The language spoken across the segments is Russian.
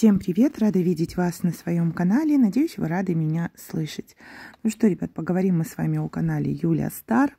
Всем привет! Рада видеть вас на своем канале. Надеюсь, вы рады меня слышать. Ну что, ребят, поговорим мы с вами о канале Юля Стар.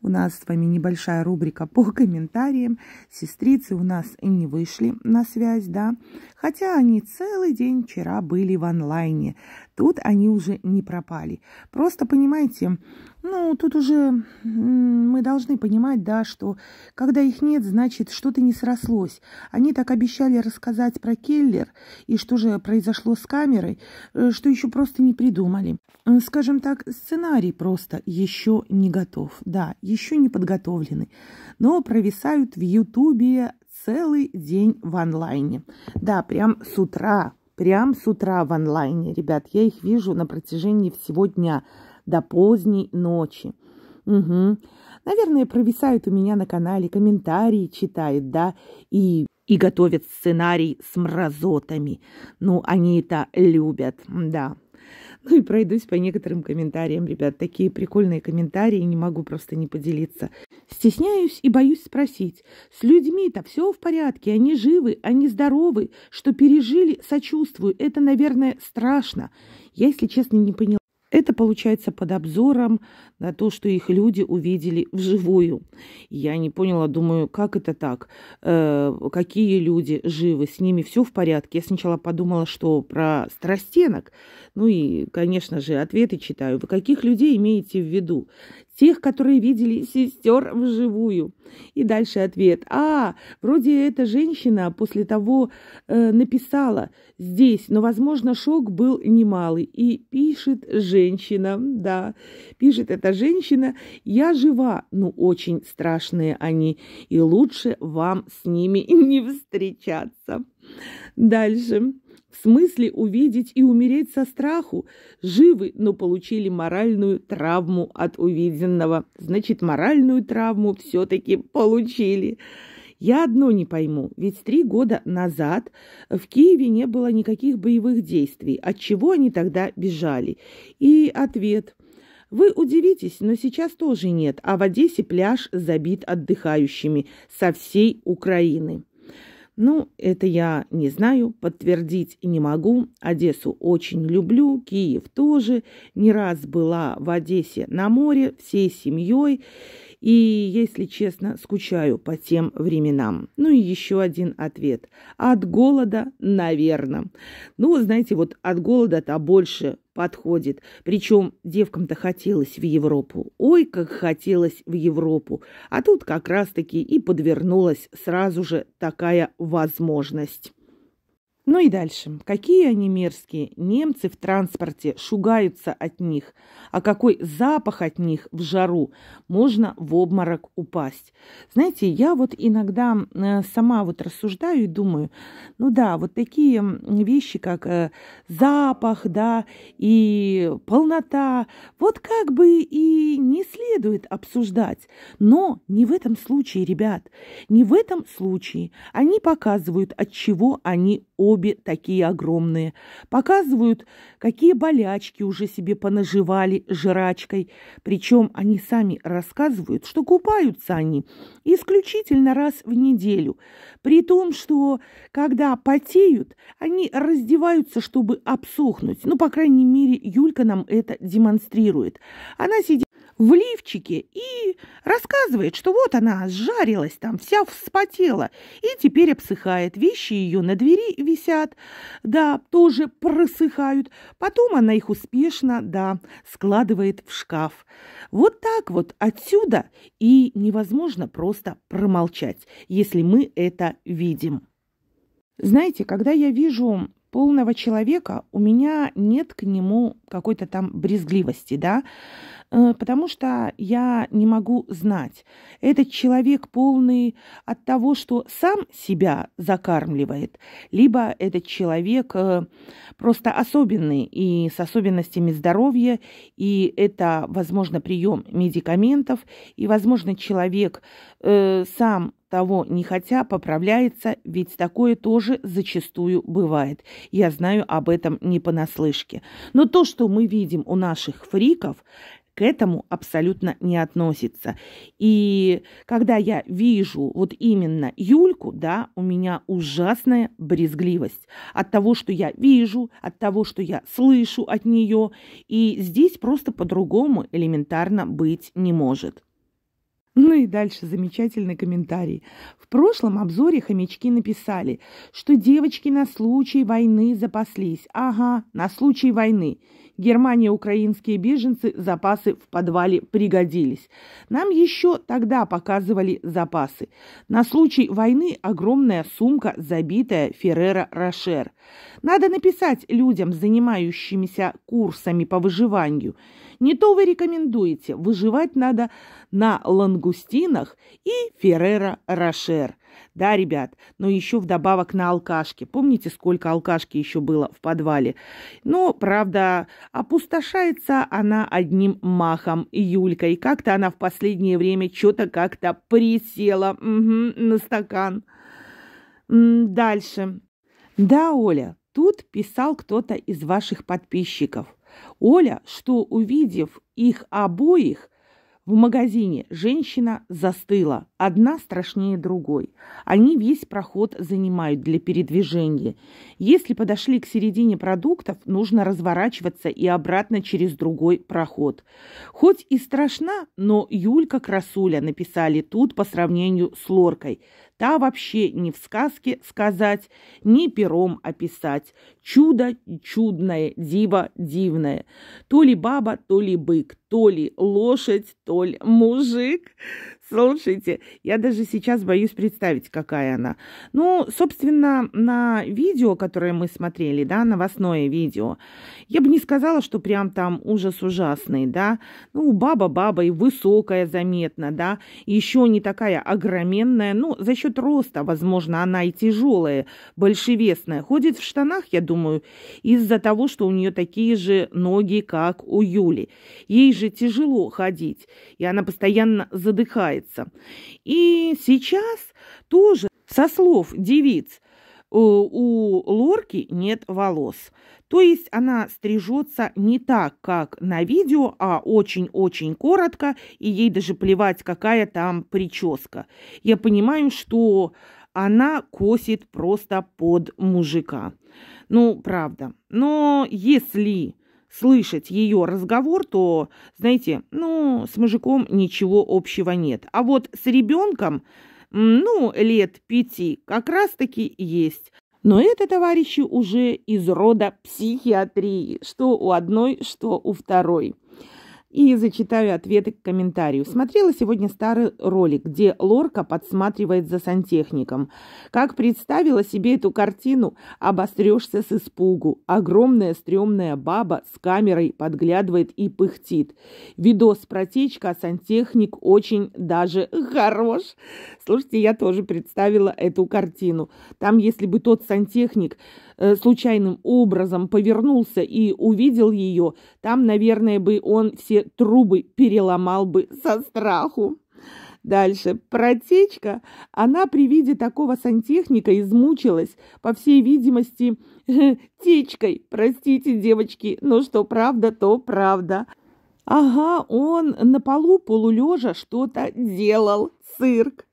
У нас с вами небольшая рубрика по комментариям. Сестрицы у нас и не вышли на связь, да. Хотя они целый день вчера были в онлайне тут они уже не пропали. Просто, понимаете, ну, тут уже мы должны понимать, да, что когда их нет, значит, что-то не срослось. Они так обещали рассказать про Келлер и что же произошло с камерой, э, что еще просто не придумали. Э, скажем так, сценарий просто еще не готов. Да, еще не подготовлены. Но провисают в Ютубе целый день в онлайне. Да, прям с утра Прям с утра в онлайне, ребят. Я их вижу на протяжении всего дня до поздней ночи. Угу. Наверное, провисают у меня на канале, комментарии читают, да, и, и готовят сценарий с мразотами. Ну, они это любят, да. Ну и пройдусь по некоторым комментариям, ребят. Такие прикольные комментарии, не могу просто не поделиться. Стесняюсь и боюсь спросить. С людьми-то все в порядке, они живы, они здоровы. Что пережили, сочувствую. Это, наверное, страшно. Я, если честно, не поняла. Это получается под обзором на то, что их люди увидели вживую. Я не поняла, думаю, как это так? Э, какие люди живы? С ними все в порядке? Я сначала подумала, что про старостенок. Ну и, конечно же, ответы читаю. Вы каких людей имеете в виду? тех, которые видели сестер вживую. И дальше ответ. А, вроде эта женщина после того э, написала здесь, но, возможно, шок был немалый. И пишет женщина, да, пишет эта женщина, я жива, но очень страшные они, и лучше вам с ними не встречаться. Дальше. В смысле увидеть и умереть со страху. Живы, но получили моральную травму от увиденного. Значит, моральную травму все-таки получили. Я одно не пойму, ведь три года назад в Киеве не было никаких боевых действий. От чего они тогда бежали? И ответ. Вы удивитесь, но сейчас тоже нет, а в Одессе пляж забит отдыхающими со всей Украины. Ну, это я не знаю, подтвердить не могу. Одессу очень люблю, Киев тоже. Не раз была в Одессе на море всей семьей и, если честно, скучаю по тем временам. Ну и еще один ответ. От голода, наверное. Ну, знаете, вот от голода-то больше подходит. Причем девкам-то хотелось в Европу. Ой, как хотелось в Европу. А тут как раз-таки и подвернулась сразу же такая возможность. Ну и дальше. Какие они мерзкие. Немцы в транспорте шугаются от них. А какой запах от них в жару. Можно в обморок упасть. Знаете, я вот иногда э, сама вот рассуждаю и думаю, ну да, вот такие вещи, как э, запах, да, и полнота, вот как бы и не следует обсуждать. Но не в этом случае, ребят, не в этом случае. Они показывают, от чего они очень обе такие огромные. Показывают, какие болячки уже себе понаживали жрачкой. Причем они сами рассказывают, что купаются они исключительно раз в неделю. При том, что когда потеют, они раздеваются, чтобы обсохнуть. Ну, по крайней мере, Юлька нам это демонстрирует. Она сидит в лифчике и рассказывает, что вот она сжарилась там, вся вспотела, и теперь обсыхает. Вещи ее на двери висят, да, тоже просыхают. Потом она их успешно, да, складывает в шкаф. Вот так вот отсюда и невозможно просто промолчать, если мы это видим. Знаете, когда я вижу полного человека, у меня нет к нему какой-то там брезгливости, да, Э, потому что я не могу знать. Этот человек полный от того, что сам себя закармливает, либо этот человек э, просто особенный и с особенностями здоровья, и это, возможно, прием медикаментов, и, возможно, человек э, сам того не хотя поправляется, ведь такое тоже зачастую бывает. Я знаю об этом не понаслышке. Но то, что мы видим у наших фриков, к этому абсолютно не относится. И когда я вижу вот именно Юльку, да, у меня ужасная брезгливость от того, что я вижу, от того, что я слышу от нее. И здесь просто по-другому элементарно быть не может. Ну и дальше замечательный комментарий. В прошлом обзоре хомячки написали, что девочки на случай войны запаслись. Ага, на случай войны. Германия, украинские беженцы, запасы в подвале пригодились. Нам еще тогда показывали запасы. На случай войны огромная сумка, забитая Феррера Рошер. Надо написать людям, занимающимися курсами по выживанию – не то вы рекомендуете. Выживать надо на лангустинах и Феррера Рошер. Да, ребят, но еще вдобавок на алкашке. Помните, сколько алкашки еще было в подвале? Но, правда, опустошается она одним махом Юлька, и Как-то она в последнее время что-то как-то присела угу, на стакан. Дальше. Да, Оля, тут писал кто-то из ваших подписчиков. Оля, что увидев их обоих в магазине, женщина застыла. Одна страшнее другой. Они весь проход занимают для передвижения. Если подошли к середине продуктов, нужно разворачиваться и обратно через другой проход. Хоть и страшна, но Юлька Красуля написали тут по сравнению с Лоркой. Та вообще ни в сказке сказать, ни пером описать. Чудо чудное, диво дивное. То ли баба, то ли бык, то ли лошадь, то ли мужик. Слушайте, я даже сейчас боюсь представить, какая она. Ну, собственно, на видео, которое мы смотрели, да, новостное видео, я бы не сказала, что прям там ужас ужасный, да. Ну, баба-баба и высокая заметно, да. Еще не такая огроменная, ну, за счет роста, возможно, она и тяжелая, большевесная. Ходит в штанах, я думаю, из-за того, что у нее такие же ноги, как у Юли. Ей же тяжело ходить, и она постоянно задыхается нравится. И сейчас тоже, со слов девиц, э, у лорки нет волос. То есть она стрижется не так, как на видео, а очень-очень коротко, и ей даже плевать, какая там прическа. Я понимаю, что она косит просто под мужика. Ну, правда. Но если слышать ее разговор, то, знаете, ну, с мужиком ничего общего нет. А вот с ребенком, ну, лет пяти, как раз-таки есть. Но это, товарищи, уже из рода психиатрии, что у одной, что у второй и зачитаю ответы к комментарию. Смотрела сегодня старый ролик, где Лорка подсматривает за сантехником. Как представила себе эту картину, обострешься с испугу. Огромная стрёмная баба с камерой подглядывает и пыхтит. Видос протечка, а сантехник очень даже хорош. Слушайте, я тоже представила эту картину. Там, если бы тот сантехник Э, случайным образом повернулся и увидел ее, там, наверное, бы он все трубы переломал бы со страху. Дальше. Протечка. Она при виде такого сантехника измучилась, по всей видимости, течкой. Простите, девочки, но что правда, то правда. Ага, он на полу полулежа что-то делал. Цирк.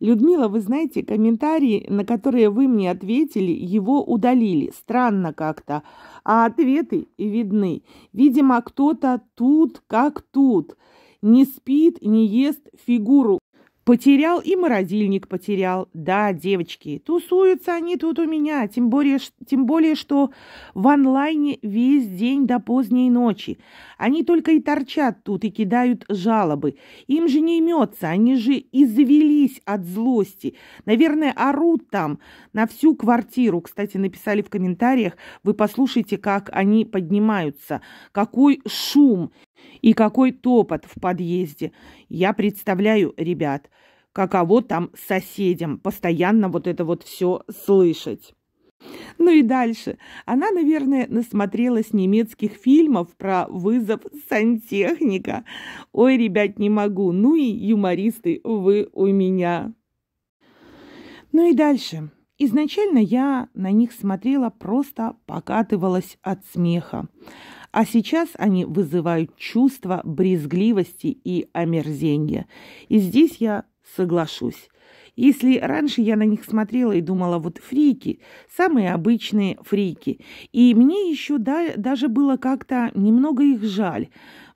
Людмила, вы знаете, комментарии, на которые вы мне ответили, его удалили. Странно как-то. А ответы видны. Видимо, кто-то тут как тут. Не спит, не ест, фигуру Потерял и морозильник потерял. Да, девочки, тусуются они тут у меня, тем более, тем более, что в онлайне весь день до поздней ночи. Они только и торчат тут и кидают жалобы. Им же не имется, они же извелись от злости. Наверное, орут там на всю квартиру. Кстати, написали в комментариях, вы послушайте, как они поднимаются. Какой шум! И какой топот в подъезде. Я представляю, ребят, каково там соседям постоянно вот это вот все слышать. Ну и дальше. Она, наверное, насмотрелась немецких фильмов про вызов сантехника. Ой, ребят, не могу. Ну и юмористы вы у меня. Ну и дальше. Изначально я на них смотрела, просто покатывалась от смеха а сейчас они вызывают чувство брезгливости и омерзения. И здесь я соглашусь. Если раньше я на них смотрела и думала, вот фрики, самые обычные фрики, и мне еще да, даже было как-то немного их жаль,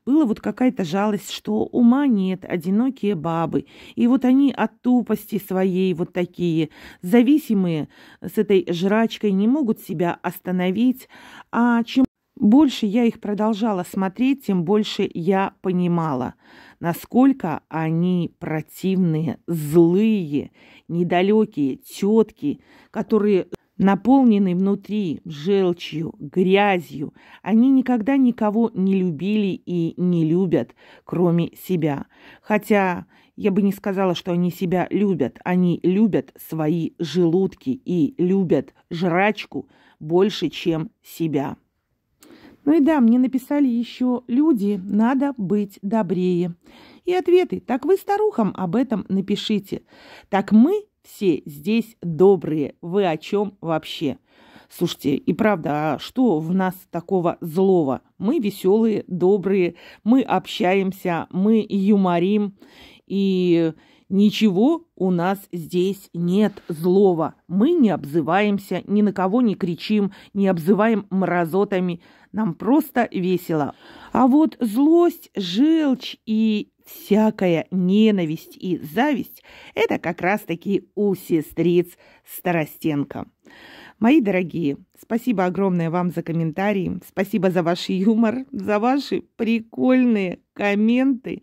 была вот какая-то жалость, что ума нет, одинокие бабы. И вот они от тупости своей вот такие, зависимые с этой жрачкой, не могут себя остановить. А чем больше я их продолжала смотреть, тем больше я понимала, насколько они противные, злые, недалекие тетки, которые наполнены внутри желчью, грязью. Они никогда никого не любили и не любят, кроме себя. Хотя я бы не сказала, что они себя любят. Они любят свои желудки и любят жрачку больше, чем себя. Ну и да, мне написали еще «Люди, надо быть добрее». И ответы «Так вы старухам об этом напишите». «Так мы все здесь добрые, вы о чем вообще?» Слушайте, и правда, а что в нас такого злого? Мы веселые, добрые, мы общаемся, мы юморим. И Ничего у нас здесь нет злого. Мы не обзываемся, ни на кого не кричим, не обзываем мразотами. Нам просто весело. А вот злость, желчь и всякая ненависть и зависть – это как раз-таки у сестриц Старостенко. Мои дорогие, спасибо огромное вам за комментарии, спасибо за ваш юмор, за ваши прикольные комменты.